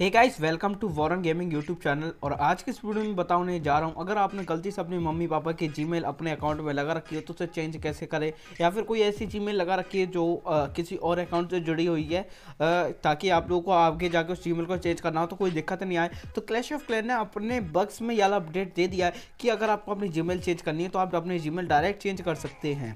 hey guys welcome to Warren gaming YouTube channel और आज के इस वीडियो में बताने जा रहा हूँ अगर आपने गलती से अपने मम्मी पापा की जीमेल अपने अकाउंट में लगा रखी है तो उसे चेंज कैसे करें या फिर कोई ऐसी जीमेल लगा रखी है जो आ, किसी और अकाउंट से जुड़ी हुई है आ, ताकि आप लोगों को आगे जाकर उस जी को चेंज करना हो तो कोई दिक्कत नहीं आए तो क्लैश ऑफ क्लैन ने अपने बग्स में यहाँ अपडेट दे दिया है कि अगर आपको अपनी जी चेंज करनी है तो आप अपनी जी डायरेक्ट चेंज कर सकते हैं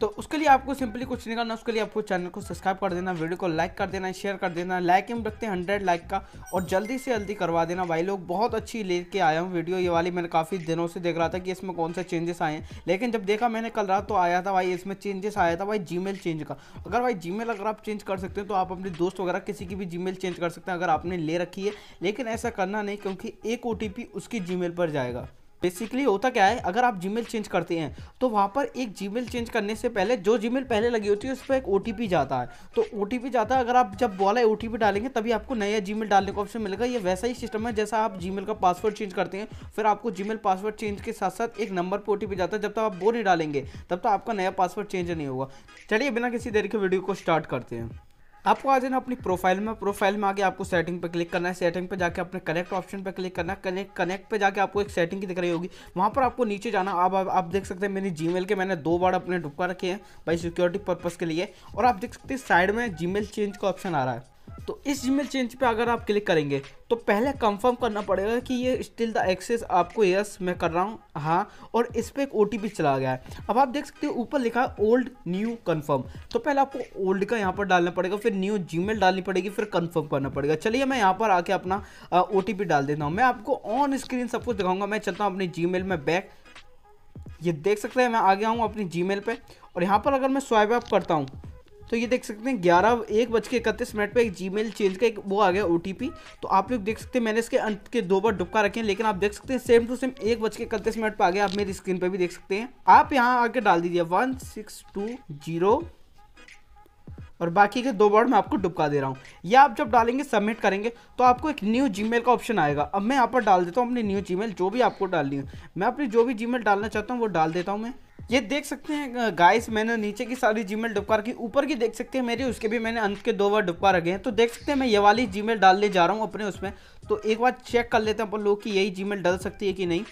तो उसके लिए आपको सिंपली कुछ नहीं करना उसके लिए आपको चैनल को सब्सक्राइब कर देना वीडियो को लाइक कर देना शेयर कर देना लाइक हम रखते हैं हंड्रेड लाइक का और जल्दी से जल्दी करवा देना भाई लोग बहुत अच्छी लेके आया हूँ वीडियो ये वाली मैंने काफ़ी दिनों से देख रहा था कि इसमें कौन से चेंजेस आए हैं लेकिन जब देखा मैंने कल रात तो आया था भाई इसमें चेंजेस आया था भाई जी चेंज का अगर भाई जी अगर आप चेंज कर सकते हैं तो आप अपने दोस्त वगैरह किसी की भी जी चेंज कर सकते हैं अगर आपने ले रखी है लेकिन ऐसा करना नहीं क्योंकि एक ओ उसकी जी पर जाएगा बेसिकली होता क्या है अगर आप जीमेल चेंज करते हैं तो वहाँ पर एक जीमेल चेंज करने से पहले जो जीमेल पहले लगी होती है उस पर एक ओ जाता है तो ओ जाता है अगर आप जब वाला ओ डालेंगे तभी आपको नया जी डालने का ऑप्शन मिलेगा ये वैसा ही सिस्टम है जैसा आप जी का पासवर्ड चेंज करते हैं फिर आपको जी पासवर्ड चेंज के साथ साथ एक नंबर पर ओ जाता है जब तक आप वो नहीं डालेंगे तब तक आपका नया पासवर्ड चेंज नहीं होगा चलिए बिना किसी देर के वीडियो को स्टार्ट करते हैं आपको आ जाना अपनी प्रोफाइल में प्रोफाइल में आगे आपको सेटिंग पर क्लिक करना है सेटिंग पर जाके अपने कनेक्ट ऑप्शन पर क्लिक करना है कनेक्ट कनेक्ट पर जाके आपको एक सेटिंग की दिख रही होगी वहाँ पर आपको नीचे जाना आप आप, आप देख सकते हैं मेरी जी के मैंने दो बार अपने डुबका रखे हैं बाई सिक्योरिटी पर्पज़ के लिए और आप देख सकते हैं साइड में जी चेंज का ऑप्शन आ रहा है तो इस जीमेल चेंज पे अगर आप क्लिक करेंगे तो पहले कंफर्म करना पड़ेगा कि ये स्टिल द एक्सेस आपको यस मैं कर रहा हूँ हाँ और इस पर एक ओ चला गया है अब आप देख सकते हो ऊपर लिखा है ओल्ड न्यू कंफर्म तो पहले आपको ओल्ड का यहाँ पर डालना पड़ेगा फिर न्यू जी डालनी पड़ेगी फिर कंफर्म करना पड़ेगा चलिए मैं यहाँ पर आके अपना ओ डाल देता हूँ मैं आपको ऑन स्क्रीन सब कुछ दिखाऊंगा मैं चलता हूँ अपनी जी में बैक ये देख सकते हैं मैं आ गया हूँ अपनी जी पे और यहाँ पर अगर मैं स्वाइप अप करता हूँ तो ये देख सकते हैं ग्यारह एक बज के इकतीस मिनट पर एक जी मेल चेंज का एक वो आ गया ओ तो आप लोग देख सकते हैं मैंने इसके अंत के दो बार डुबका रखे हैं लेकिन आप देख सकते हैं सेम टू सेम एक बज के इकतीस मिनट पर आ गया आप मेरी स्क्रीन पर भी देख सकते हैं आप यहाँ आके डाल दीजिए वन सिक्स टू जीरो और बाकी के दो बार मैं आपको डुबका दे रहा हूँ या आप जब डालेंगे सबमिट करेंगे तो आपको एक न्यू मेल का ऑप्शन आएगा अब मैं यहाँ पर डाल देता हूँ अपनी न्यू मेल जो भी आपको डालनी है मैं अपनी जो भी मेल डालना चाहता हूँ वो डाल देता हूँ मैं ये देख सकते हैं गाइस मैंने नीचे की सारी जीमेल डुबका रखी ऊपर की देख सकते हैं मेरी उसके भी मैंने अंत के दो बार डुबका रखे हैं तो देख सकते हैं मैं ये वाली जीमेल डालने जा रहा हूँ अपने उसमें तो एक बार चेक कर लेते हैं अपन लोग कि यही जीमेल डाल सकती है कि नहीं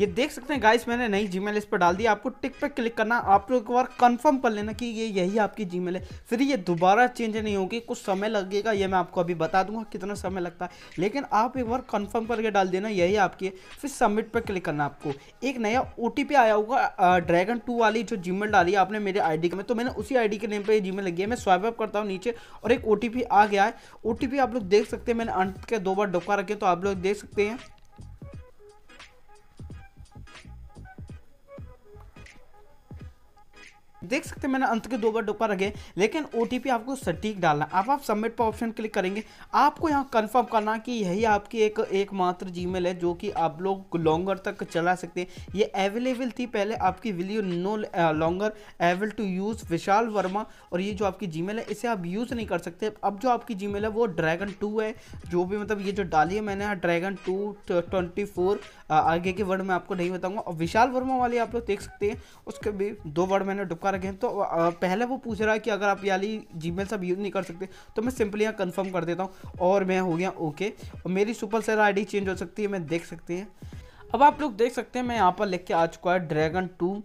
ये देख सकते हैं गाइस मैंने नई जीमेल इस पर डाल दी आपको टिक पर क्लिक करना आप लोग एक बार कंफर्म कर लेना कि ये यही आपकी जीमेल है फिर ये दोबारा चेंज नहीं होगी कुछ समय लगेगा ये मैं आपको अभी बता दूंगा कितना समय लगता है लेकिन आप एक बार कंफर्म करके डाल देना यही आपकी है फिर सबमिट पर क्लिक करना आपको एक नया ओ आया होगा ड्रैगन टू वाली जो जी डाली है आपने मेरे आई डी में तो मैंने उसी आई के नेम पर जी मेल लगी है मैं स्वाइप अप करता हूँ नीचे और एक ओ आ गया है ओ आप लोग देख सकते हैं मैंने अंत के दो बार डबका रखे तो आप लोग देख सकते हैं देख सकते हैं मैंने अंत के दो बार डुपा रखे लेकिन ओ आपको सटीक डालना है आप, आप सबमिट पर ऑप्शन क्लिक करेंगे आपको यहाँ कंफर्म करना कि यही आपकी एक एकमात्र मेल है जो कि आप लोग लॉन्गर तक चला सकते हैं ये अवेलेबल थी पहले आपकी will you no longer able to use Vishal Varma और ये जो आपकी जी है इसे आप यूज़ नहीं कर सकते अब जो आपकी जी है वो ड्रैगन टू है जो भी मतलब ये जो डाली है मैंने ड्रैगन टू ट्वेंटी फोर आगे के वर्ड मैं आपको नहीं बताऊँगा और विशाल वर्मा वाली आप लोग देख सकते हैं उसके भी दो वर्ड मैंने डुबका हानिकारक हैं तो पहले वो पूछ रहा है कि अगर आप याली जी मेल सब यूज़ नहीं कर सकते तो मैं सिंपली यहाँ कन्फर्म कर देता हूँ और मैं हो गया ओके और मेरी सुपर सेल आई चेंज हो सकती है मैं देख सकते हैं अब आप लोग देख सकते हैं मैं यहाँ पर लिख के आ चुका है dragon two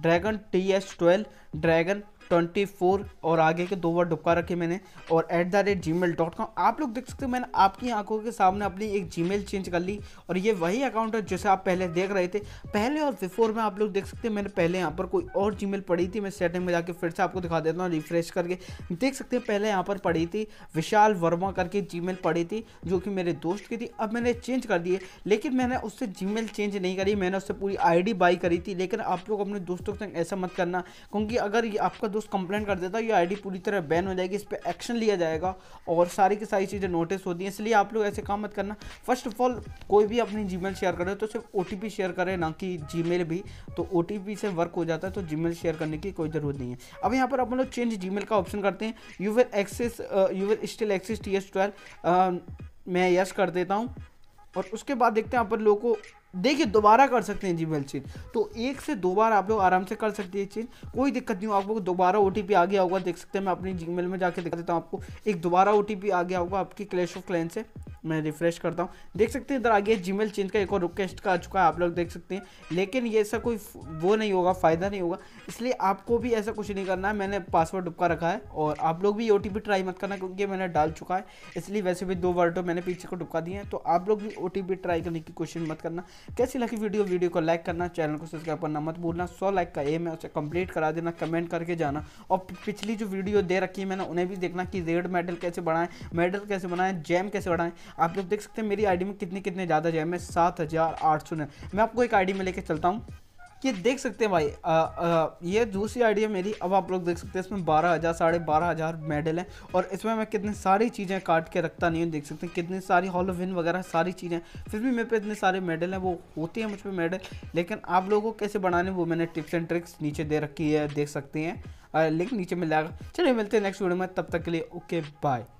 dragon T S twelve dragon twenty four और आगे के दो बार डुबका रखे मैंने और at the rate Gmail dot com आप लोग देख सकते हो मैंने आपकी आंखों के सामने अपनी एक जी मेल चेंज कर ली और ये वही अकाउंट है जैसे आप पहले देख रहे थे पहले और बिफोर में आप लोग देख सकते हैं मैंने पहले यहाँ पर कोई और जी मेल पड़ी थी मैं सेटिंग में जाकर फिर से आपको दिखा देता हूँ रिफ्रेश करके देख सकते हैं पहले यहाँ पर पड़ी थी विशाल वर्मा करके जी मेल पड़ी थी जो कि मेरे दोस्त की थी अब मैंने चेंज कर दी है लेकिन मैंने उससे जी मेल चेंज नहीं करी मैंने उससे पूरी आई डी बाई करी थी लेकिन आप लोग अपने दोस्तों के संग ऐसा मत करना क्योंकि अगर आपका दोस्त कंप्लेन कर देता है ये आईडी पूरी तरह बैन हो जाएगी इस पर एक्शन लिया जाएगा और सारी की सारी चीज़ें नोटिस होती हैं इसलिए आप लोग ऐसे काम मत करना फर्स्ट ऑफ ऑल कोई भी अपनी जी शेयर करे तो सिर्फ ओ शेयर करें ना कि जी भी तो ओ से वर्क हो जाता है तो जी शेयर करने की कोई ज़रूरत नहीं है अब यहाँ पर आप लोग चेंज जी का ऑप्शन करते हैं you will access you will still access T S twelve मैं यस कर देता हूँ और उसके बाद देखते हैं आप लोगों को देखिए दोबारा कर सकते हैं जी मेल चेंज तो एक से दो बार आप लोग आराम से कर सकते हैं चेंज कोई दिक्कत नहीं हो आप लोग दोबारा ओ आ गया होगा देख सकते हैं मैं अपनी जी में जाके दिखा देता हूँ आपको एक दोबारा ओ आ गया होगा आपकी क्लैश ऑफ क्लैन से मैं रिफ्रेश करता हूँ देख सकते हैं इधर आगे मेल चेंज का एक और रिक्वेस्ट का आ चुका है आप लोग देख सकते हैं लेकिन ये ऐसा कोई वो नहीं होगा फ़ायदा नहीं होगा इसलिए आपको भी ऐसा कुछ नहीं करना है मैंने पासवर्ड डुबका रखा है और आप लोग भी ओ ट्राई मत करना क्योंकि मैंने डाल चुका है इसलिए वैसे भी दो वर्डों तो मैंने पीछे को डुबका दिए हैं तो आप लोग भी ओ ट्राई करने की कोशिश मत करना कैसी लगी वीडियो वीडियो को लाइक करना चैनल को सब्सक्राइब करना मत भूलना सौ लाइक का एम है उसे कंप्लीट करा देना कमेंट करके जाना और पिछली जो वीडियो दे रखी है मैंने उन्हें भी देखना कि रेड मेडल कैसे बढ़ाएं मेडल कैसे बनाएं जैम कैसे बढ़ाएं आप लोग देख सकते हैं मेरी आईडी में कितने कितने ज़्यादा जो है सात हज़ार आठ सौ मैं आपको एक आईडी में लेके चलता हूँ कि देख सकते हैं भाई आ, आ, ये दूसरी आईडी है मेरी अब आप लोग देख सकते हैं इसमें बारह हज़ार साढ़े बारह हज़ार मेडल हैं और इसमें मैं कितनी सारी चीज़ें काट के रखता नहीं हूँ देख सकते हैं कितनी सारी हॉल ऑफ विन वगैरह सारी चीज़ें फिर भी मेरे पे इतने सारे मेडल हैं वो होती हैं मुझ पर मेडल लेकिन आप लोगों को कैसे बनाने वो मैंने टिप्स एंड ट्रिक्स नीचे दे रखी है देख सकते हैं लिंक नीचे मिल जाएगा चलिए मिलते हैं नेक्स्ट वीडियो में तब तक के लिए ओके बाय